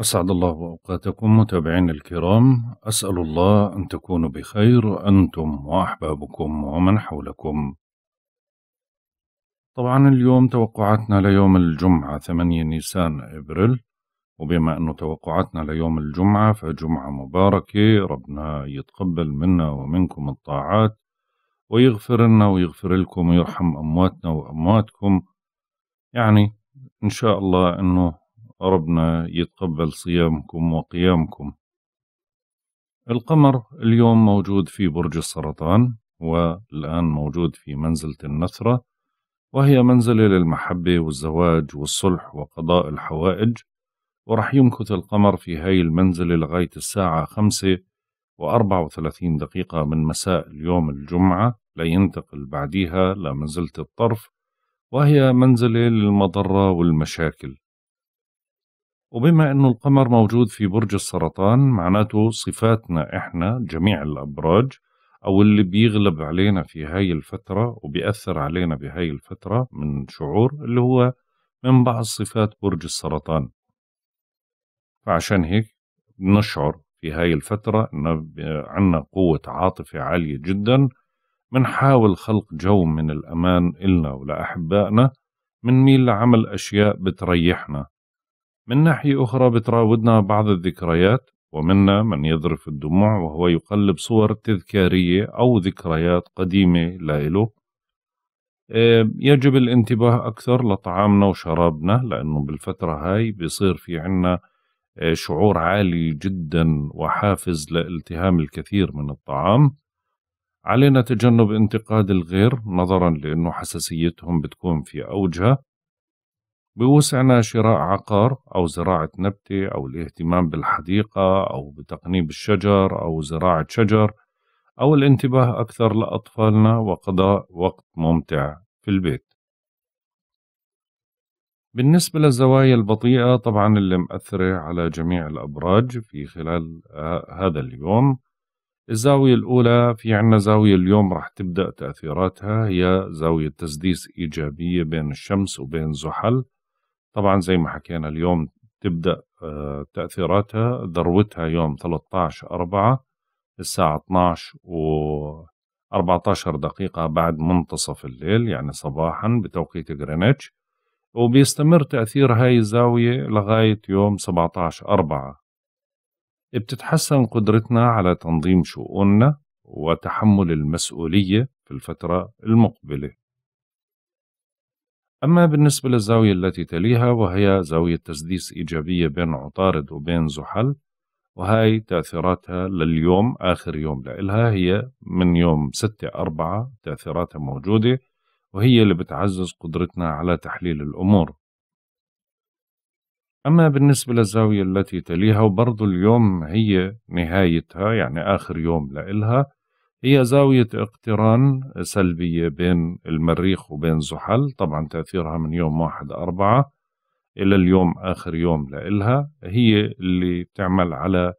أسعد الله أوقاتكم متابعينا الكرام أسأل الله أن تكونوا بخير أنتم وأحبابكم ومن حولكم طبعا اليوم توقعاتنا ليوم الجمعة 8 نيسان إبريل وبما أنه توقعاتنا ليوم الجمعة فجمعة مباركة ربنا يتقبل منا ومنكم الطاعات ويغفر لنا ويغفر لكم ويرحم أمواتنا وأمواتكم يعني إن شاء الله أنه ربنا يتقبل صيامكم وقيامكم القمر اليوم موجود في برج السرطان والآن موجود في منزلة النثرة وهي منزلة للمحبة والزواج والصلح وقضاء الحوائج ورح يمكث القمر في هاي المنزلة لغاية الساعة خمسة وأربعة وثلاثين دقيقة من مساء اليوم الجمعة لينتقل بعديها لمنزلة الطرف وهي منزلة للمضرة والمشاكل وبما أنه القمر موجود في برج السرطان معناته صفاتنا إحنا جميع الأبراج أو اللي بيغلب علينا في هاي الفترة وبيأثر علينا بهاي الفترة من شعور اللي هو من بعض صفات برج السرطان فعشان هيك نشعر في هاي الفترة انه عندنا قوة عاطفة عالية جدا بنحاول خلق جو من الأمان إلنا ولأحبائنا ميل لعمل أشياء بتريحنا من ناحية أخرى بتراودنا بعض الذكريات ومنا من يذرف الدموع وهو يقلب صور تذكارية أو ذكريات قديمة لإله آه، يجب الانتباه أكثر لطعامنا وشرابنا لأنه بالفترة هاي بيصير في عنا آه، شعور عالي جدا وحافز لالتهام الكثير من الطعام علينا تجنب انتقاد الغير نظرا لأنه حساسيتهم بتكون في أوجها بوسعنا شراء عقار أو زراعة نبتة أو الاهتمام بالحديقة أو بتقنيب الشجر أو زراعة شجر أو الانتباه أكثر لأطفالنا وقضاء وقت ممتع في البيت. بالنسبة للزوايا البطيئة طبعا اللي مأثرة على جميع الأبراج في خلال هذا اليوم الزاوية الأولى في عنا زاوية اليوم راح تبدأ تأثيراتها هي زاوية تسديس إيجابية بين الشمس وبين زحل طبعا زي ما حكينا اليوم تبدأ آه، تأثيراتها ذروتها يوم 13 4 الساعة 12 و 14 دقيقة بعد منتصف الليل يعني صباحا بتوقيت جرينتش وبيستمر تأثير هاي الزاوية لغاية يوم 17 4 بتتحسن قدرتنا على تنظيم شؤوننا وتحمل المسؤولية في الفترة المقبلة أما بالنسبة للزاوية التي تليها وهي زاوية تسديس إيجابية بين عطارد وبين زحل وهاي تأثيراتها لليوم آخر يوم لإلها هي من يوم 6 أربعة تأثيراتها موجودة وهي اللي بتعزز قدرتنا على تحليل الأمور أما بالنسبة للزاوية التي تليها وبرضو اليوم هي نهايتها يعني آخر يوم لإلها هي زاوية اقتران سلبية بين المريخ وبين زحل طبعا تأثيرها من يوم واحد أربعة إلى اليوم آخر يوم لإلها هي اللي بتعمل على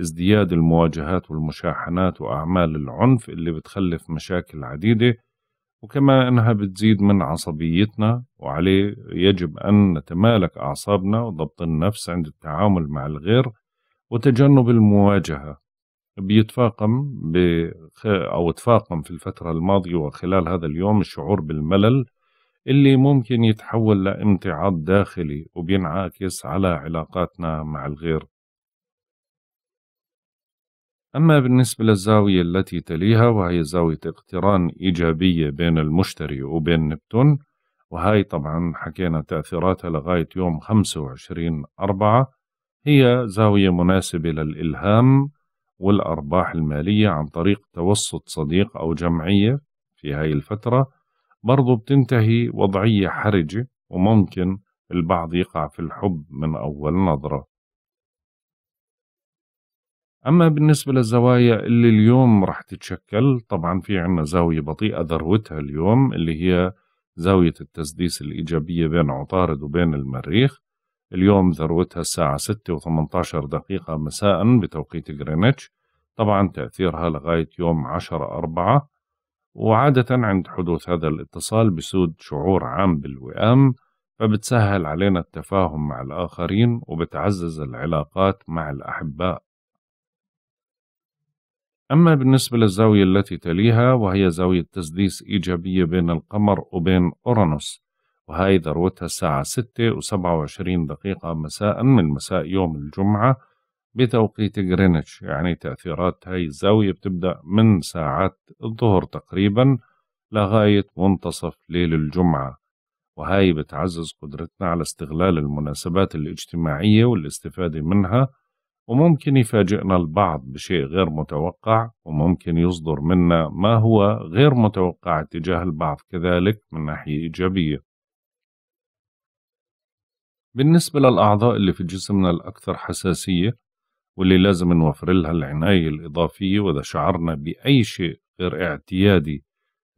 ازدياد المواجهات والمشاحنات وأعمال العنف اللي بتخلف مشاكل عديدة وكما أنها بتزيد من عصبيتنا وعليه يجب أن نتمالك أعصابنا وضبط النفس عند التعامل مع الغير وتجنب المواجهة بيتفاقم بخ... أو تفاقم في الفترة الماضية وخلال هذا اليوم الشعور بالملل اللي ممكن يتحول لامتعاض داخلي وبينعكس على علاقاتنا مع الغير أما بالنسبة للزاوية التي تليها وهي زاوية اقتران إيجابية بين المشتري وبين نبتون وهي طبعا حكينا تأثيراتها لغاية يوم 25 أربعة هي زاوية مناسبة للإلهام والأرباح المالية عن طريق توسط صديق أو جمعية في هاي الفترة برضو بتنتهي وضعية حرجة وممكن البعض يقع في الحب من أول نظرة أما بالنسبة للزوايا اللي اليوم رح تتشكل طبعا في عنا زاوية بطيئة ذروتها اليوم اللي هي زاوية التسديس الإيجابية بين عطارد وبين المريخ اليوم ذروتها الساعة 6 و18 دقيقة مساء بتوقيت غرينتش طبعا تأثيرها لغاية يوم 10 أربعة وعادة عند حدوث هذا الاتصال بسود شعور عام بالوئام فبتسهل علينا التفاهم مع الآخرين وبتعزز العلاقات مع الأحباء أما بالنسبة للزاوية التي تليها وهي زاوية تسديس إيجابية بين القمر وبين أورانوس وهي ذروتها الساعة ستة وسبعة وعشرين دقيقة مساء من مساء يوم الجمعة بتوقيت غرينتش يعني تأثيرات هاي الزاوية بتبدأ من ساعات الظهر تقريبا لغاية منتصف ليل الجمعة وهاي بتعزز قدرتنا على استغلال المناسبات الاجتماعية والاستفادة منها وممكن يفاجئنا البعض بشيء غير متوقع وممكن يصدر منا ما هو غير متوقع تجاه البعض كذلك من ناحية إيجابية بالنسبة للأعضاء اللي في جسمنا الأكثر حساسية واللي لازم نوفر لها العناية الإضافية وإذا شعرنا بأي شيء غير اعتيادي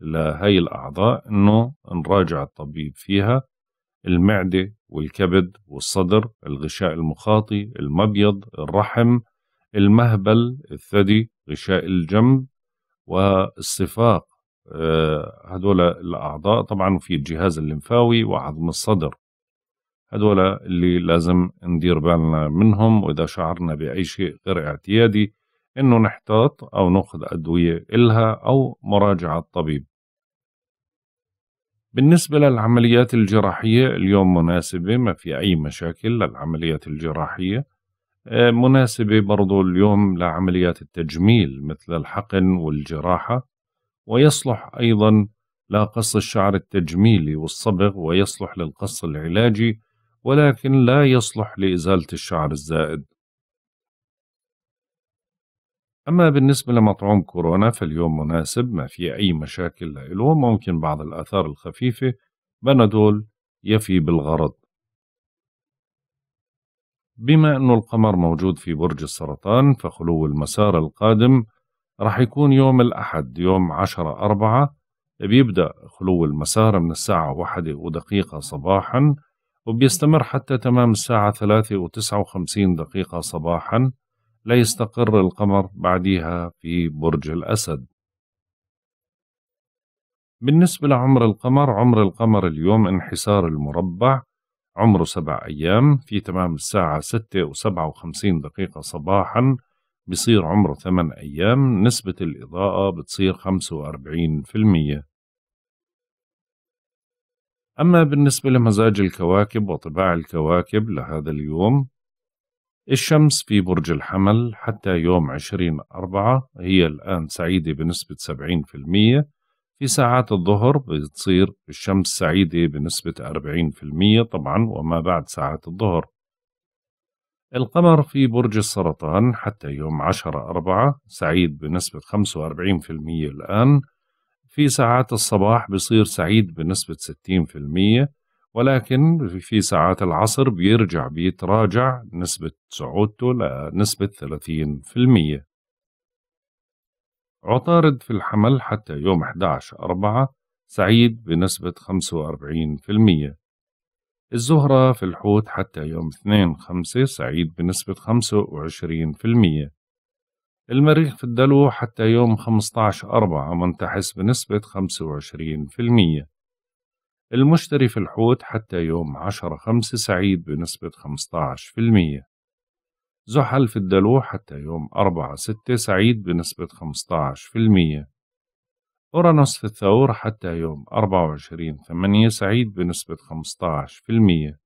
لهي الأعضاء إنه نراجع الطبيب فيها المعدة والكبد والصدر الغشاء المخاطي المبيض الرحم المهبل الثدي غشاء الجنب والصفاق آه، هدول الأعضاء طبعا في الجهاز الليمفاوي وعظم الصدر هذول اللي لازم ندير بالنا منهم وإذا شعرنا بأي شيء غير اعتيادي إنه نحتاط أو ناخذ أدوية إلها أو مراجعة الطبيب بالنسبة للعمليات الجراحية اليوم مناسبة ما في أي مشاكل للعمليات الجراحية آه، مناسبة برضو اليوم لعمليات التجميل مثل الحقن والجراحة ويصلح أيضا لقص الشعر التجميلي والصبغ ويصلح للقص العلاجي ولكن لا يصلح لإزالة الشعر الزائد أما بالنسبة لمطعوم كورونا فاليوم مناسب ما في أي مشاكل له ممكن بعض الآثار الخفيفة بنادول يفي بالغرض بما أنه القمر موجود في برج السرطان فخلو المسار القادم رح يكون يوم الأحد يوم عشرة أربعة بيبدأ خلو المسار من الساعة واحدة ودقيقة صباحا وبيستمر حتى تمام الساعة ثلاثة وتسعة وخمسين دقيقة صباحا ليستقر القمر بعدها في برج الأسد بالنسبة لعمر القمر عمر القمر اليوم انحسار المربع عمره سبع أيام في تمام الساعة ستة وسبعة وخمسين دقيقة صباحا بصير عمره ثمان أيام نسبة الإضاءة بتصير خمسة وأربعين في المية أما بالنسبة لمزاج الكواكب وطباع الكواكب لهذا اليوم الشمس في برج الحمل حتى يوم 20 أربعة هي الآن سعيدة بنسبة 70% في ساعات الظهر بتصير الشمس سعيدة بنسبة 40% طبعا وما بعد ساعات الظهر القمر في برج السرطان حتى يوم 10 أربعة سعيد بنسبة 45% الآن في ساعات الصباح بيصير سعيد بنسبة 60% ولكن في ساعات العصر بيرجع بيتراجع نسبة سعودته لنسبة 30% عطارد في الحمل حتى يوم 11 4 سعيد بنسبة 45% الزهرة في الحوت حتى يوم 2 5 سعيد بنسبة 25% المريخ في الدلو حتى يوم 15 أربعة منتحس بنسبة 25% المشتري في الحوت حتى يوم 10 خمسة سعيد بنسبة 15% زحل في الدلو حتى يوم 4 ستة سعيد بنسبة 15% أورانوس في الثور حتى يوم 24 ثمانية سعيد بنسبة 15%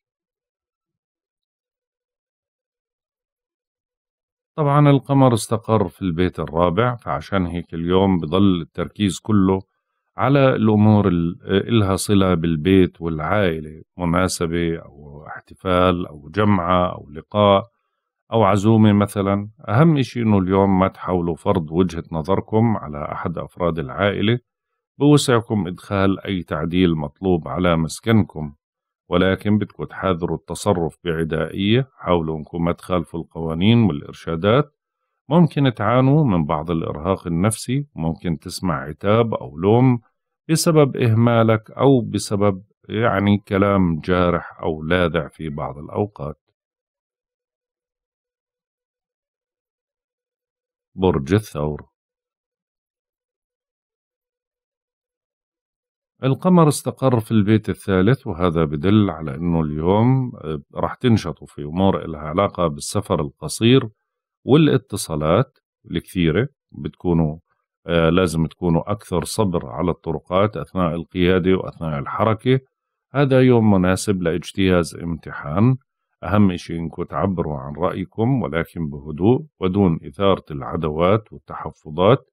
طبعا القمر استقر في البيت الرابع فعشان هيك اليوم بضل التركيز كله على الأمور اللي إلها صلة بالبيت والعائلة مناسبة أو احتفال أو جمعة أو لقاء أو عزومة مثلا أهم إشي إنه اليوم ما تحاولوا فرض وجهة نظركم على أحد أفراد العائلة بوسعكم إدخال أي تعديل مطلوب على مسكنكم ولكن بدكم تحذروا التصرف بعدائية حاولوا انكم ما تخالفوا القوانين والإرشادات ممكن تعانوا من بعض الإرهاق النفسي ممكن تسمع عتاب أو لوم بسبب إهمالك أو بسبب يعني كلام جارح أو لاذع في بعض الأوقات برج الثور القمر استقر في البيت الثالث وهذا بدل على أنه اليوم آه، راح تنشطوا في أمور لها علاقة بالسفر القصير والاتصالات الكثيرة بتكونوا آه، لازم تكونوا أكثر صبر على الطرقات أثناء القيادة وأثناء الحركة هذا يوم مناسب لاجتياز امتحان أهم شيء إنكم تعبروا عن رأيكم ولكن بهدوء ودون إثارة العدوات والتحفظات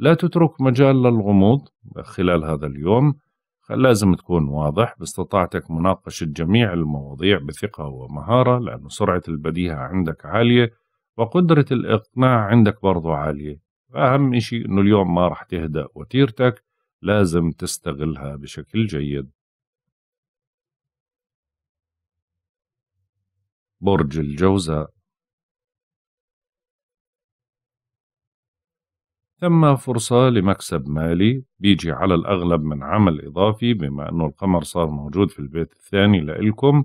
لا تترك مجال للغموض خلال هذا اليوم لازم تكون واضح باستطاعتك مناقشة جميع المواضيع بثقة ومهارة لأن سرعة البديهة عندك عالية وقدرة الإقناع عندك برضو عالية أهم إشي أنه اليوم ما راح تهدأ وتيرتك لازم تستغلها بشكل جيد برج الجوزاء ثم فرصة لمكسب مالي بيجي على الأغلب من عمل إضافي بما أنه القمر صار موجود في البيت الثاني لإلكم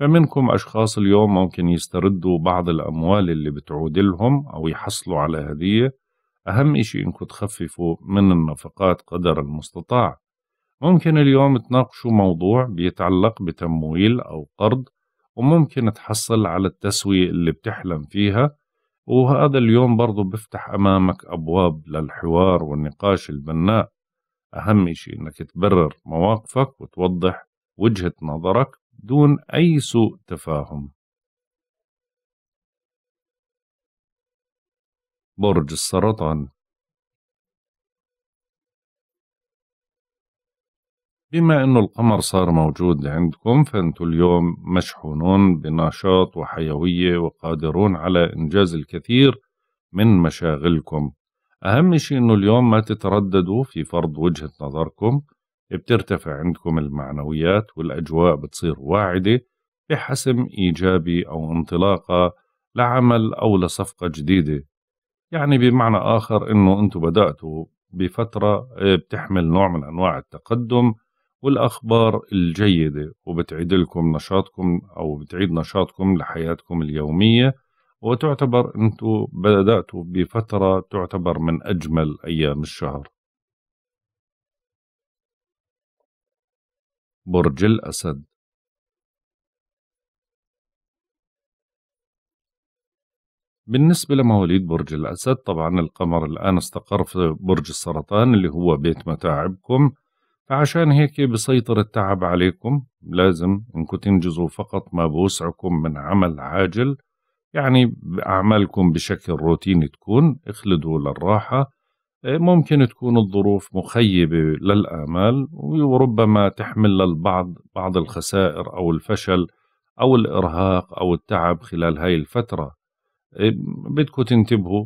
فمنكم أشخاص اليوم ممكن يستردوا بعض الأموال اللي بتعود لهم أو يحصلوا على هدية أهم إشي إنكم تخففوا من النفقات قدر المستطاع ممكن اليوم تناقشوا موضوع بيتعلق بتمويل أو قرض وممكن تحصل على التسوية اللي بتحلم فيها وهذا اليوم برضو بفتح أمامك أبواب للحوار والنقاش البناء أهم شيء أنك تبرر مواقفك وتوضح وجهة نظرك دون أي سوء تفاهم برج السرطان بما أنه القمر صار موجود عندكم فأنتم اليوم مشحونون بنشاط وحيوية وقادرون على إنجاز الكثير من مشاغلكم أهم شيء أنه اليوم ما تترددوا في فرض وجهة نظركم بترتفع عندكم المعنويات والأجواء بتصير واعدة بحسم إيجابي أو انطلاقة لعمل أو لصفقة جديدة يعني بمعنى آخر أنه أنتم بدأتوا بفترة آه، بتحمل نوع من أنواع التقدم والأخبار الجيدة وبتعيد لكم نشاطكم أو بتعيد نشاطكم لحياتكم اليومية وتعتبر أنتوا بدأتوا بفترة تعتبر من أجمل أيام الشهر برج الأسد بالنسبة لمواليد برج الأسد طبعا القمر الآن استقر في برج السرطان اللي هو بيت متاعبكم فعشان هيك بسيطر التعب عليكم لازم انكم تنجزوا فقط ما بوسعكم من عمل عاجل يعني أعمالكم بشكل روتيني تكون اخلدوا للراحة إيه، ممكن تكون الظروف مخيبة للآمال وربما تحمل للبعض بعض الخسائر أو الفشل أو الإرهاق أو التعب خلال هاي الفترة إيه، بدكم تنتبهوا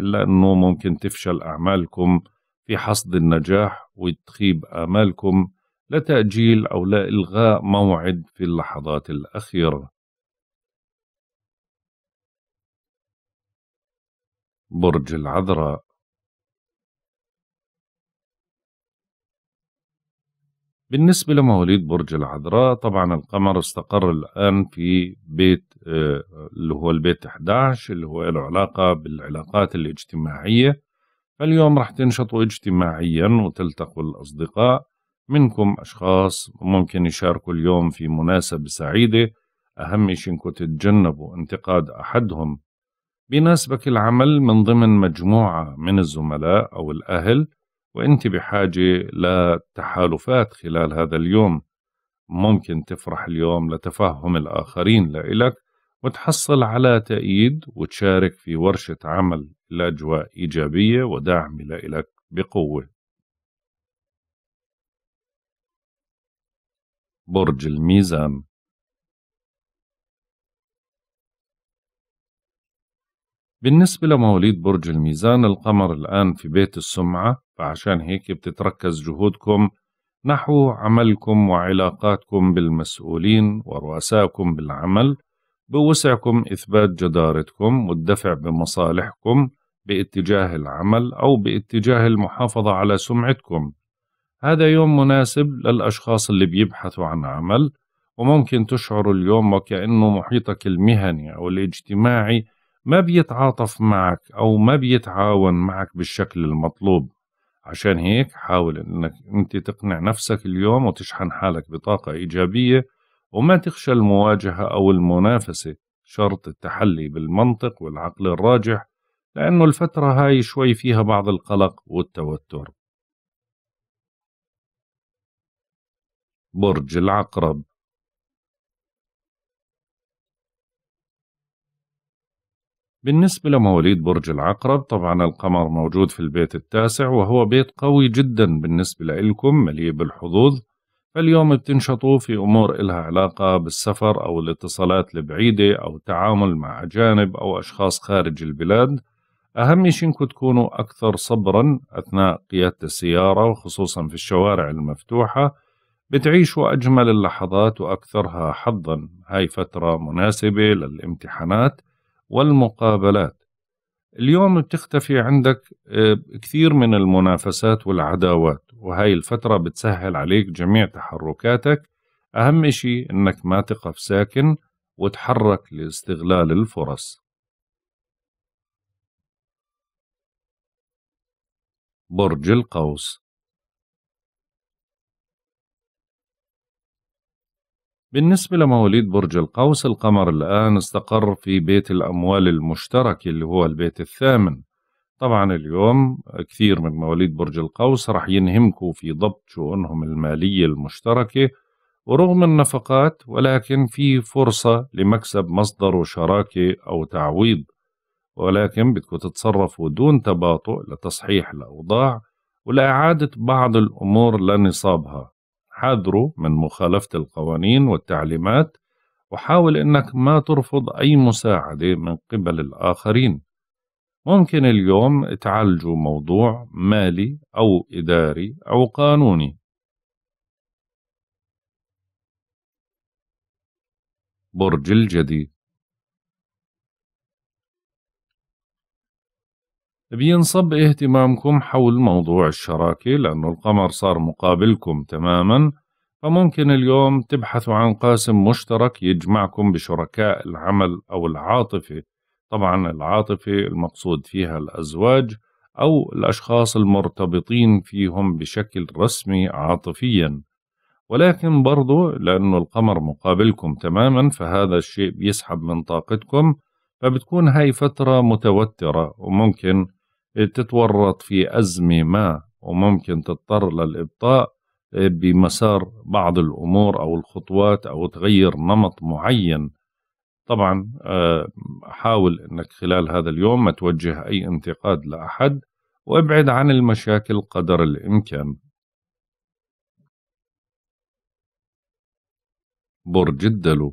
لأنه ممكن تفشل أعمالكم في حصد النجاح وتخيب آمالكم لتأجيل أو لا إلغاء موعد في اللحظات الأخيرة برج العذراء بالنسبة لمواليد برج العذراء طبعا القمر استقر الآن في بيت آه، اللي هو البيت 11 اللي هو له علاقة بالعلاقات الاجتماعية فاليوم راح تنشطوا اجتماعيا وتلتقوا الأصدقاء منكم أشخاص ممكن يشاركوا اليوم في مناسبة سعيدة أهم شيء إنكم تتجنبوا انتقاد أحدهم بيناسبك العمل من ضمن مجموعة من الزملاء أو الأهل وأنت بحاجة لتحالفات خلال هذا اليوم ممكن تفرح اليوم لتفهم الآخرين لإلك وتحصل على تأييد وتشارك في ورشة عمل لأجواء إيجابية ودعم لإلك بقوة برج الميزان بالنسبة لمواليد برج الميزان القمر الآن في بيت السمعة فعشان هيك بتتركز جهودكم نحو عملكم وعلاقاتكم بالمسؤولين ورؤسائكم بالعمل بوسعكم إثبات جدارتكم والدفع بمصالحكم باتجاه العمل أو باتجاه المحافظة على سمعتكم هذا يوم مناسب للأشخاص اللي بيبحثوا عن عمل وممكن تشعر اليوم وكأنه محيطك المهني أو الاجتماعي ما بيتعاطف معك أو ما بيتعاون معك بالشكل المطلوب عشان هيك حاول انك انت تقنع نفسك اليوم وتشحن حالك بطاقة ايجابية وما تخشى المواجهة او المنافسة شرط التحلي بالمنطق والعقل الراجح لأنه الفترة هاي شوي فيها بعض القلق والتوتر برج العقرب بالنسبة لمواليد برج العقرب طبعا القمر موجود في البيت التاسع وهو بيت قوي جدا بالنسبة لإلكم مليء بالحظوظ فاليوم بتنشطوا في أمور إلها علاقة بالسفر أو الاتصالات البعيدة أو التعامل مع أجانب أو أشخاص خارج البلاد أهم شيء إنكم تكونوا أكثر صبرا أثناء قيادة السيارة وخصوصا في الشوارع المفتوحة بتعيشوا أجمل اللحظات وأكثرها حظا هاي فترة مناسبة للامتحانات والمقابلات اليوم بتختفي عندك آه، كثير من المنافسات والعداوات وهاي الفترة بتسهل عليك جميع تحركاتك أهم شيء إنك ما تقف ساكن وتحرك لاستغلال الفرص برج القوس بالنسبة لمواليد برج القوس القمر الآن استقر في بيت الأموال المشترك اللي هو البيت الثامن طبعا اليوم كثير من مواليد برج القوس رح ينهمكوا في ضبط شؤونهم المالية المشتركة ورغم النفقات ولكن في فرصة لمكسب مصدر وشراكة أو تعويض ولكن بدكم تتصرفوا دون تباطؤ لتصحيح الأوضاع ولإعادة بعض الأمور لنصابها حاذروا من مخالفة القوانين والتعليمات وحاول أنك ما ترفض أي مساعدة من قبل الآخرين ممكن اليوم تعالجوا موضوع مالي أو إداري أو قانوني برج الجديد بينصب اهتمامكم حول موضوع الشراكة لأنه القمر صار مقابلكم تماما فممكن اليوم تبحثوا عن قاسم مشترك يجمعكم بشركاء العمل أو العاطفة طبعا العاطفة المقصود فيها الأزواج أو الأشخاص المرتبطين فيهم بشكل رسمي عاطفيا ولكن برضو لأنه القمر مقابلكم تماما فهذا الشيء بيسحب من طاقتكم فبتكون هاي فترة متوترة وممكن تتورط في أزمة ما وممكن تضطر للإبطاء بمسار بعض الأمور أو الخطوات أو تغير نمط معين طبعا آه، حاول أنك خلال هذا اليوم ما توجه أي انتقاد لأحد وابعد عن المشاكل قدر الإمكان برج الدلو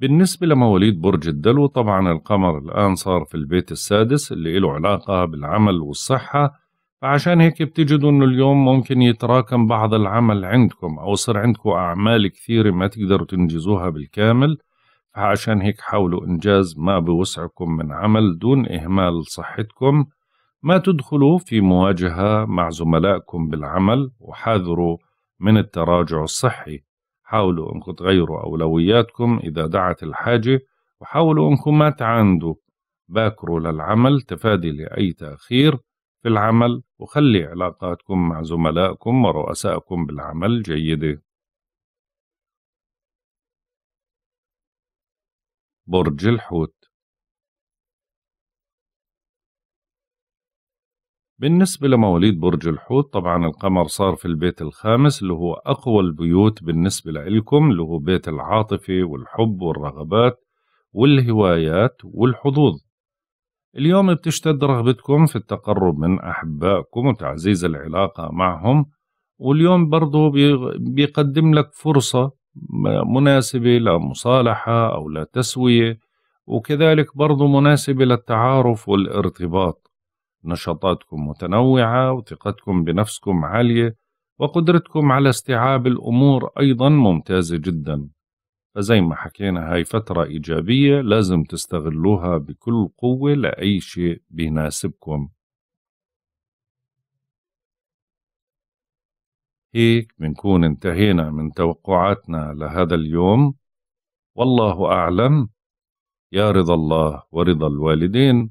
بالنسبة لمواليد برج الدلو طبعا القمر الآن صار في البيت السادس اللي له علاقة بالعمل والصحة فعشان هيك بتجدوا انه اليوم ممكن يتراكم بعض العمل عندكم او صار عندكم اعمال كثيرة ما تقدروا تنجزوها بالكامل فعشان هيك حاولوا انجاز ما بوسعكم من عمل دون اهمال صحتكم ما تدخلوا في مواجهة مع زملائكم بالعمل وحاذروا من التراجع الصحي حاولوا أنكم تغيروا أولوياتكم إذا دعت الحاجة وحاولوا أنكم ما تعاندوا باكروا للعمل تفادي لأي تأخير في العمل وخلي علاقاتكم مع زملائكم ورؤسائكم بالعمل جيدة برج الحوت بالنسبة لمواليد برج الحوت طبعا القمر صار في البيت الخامس اللي هو أقوى البيوت بالنسبة لإلكم اللي هو بيت العاطفة والحب والرغبات والهوايات والحظوظ اليوم بتشتد رغبتكم في التقرب من أحبائكم وتعزيز العلاقة معهم واليوم برضو بيقدم لك فرصة مناسبة لمصالحة أو لتسوية وكذلك برضو مناسبة للتعارف والارتباط نشاطاتكم متنوعة وثقتكم بنفسكم عالية وقدرتكم على استيعاب الأمور أيضا ممتازة جدا فزي ما حكينا هاي فترة إيجابية لازم تستغلوها بكل قوة لأي شيء بيناسبكم هيك بنكون انتهينا من توقعاتنا لهذا اليوم والله أعلم يا رضا الله ورضا الوالدين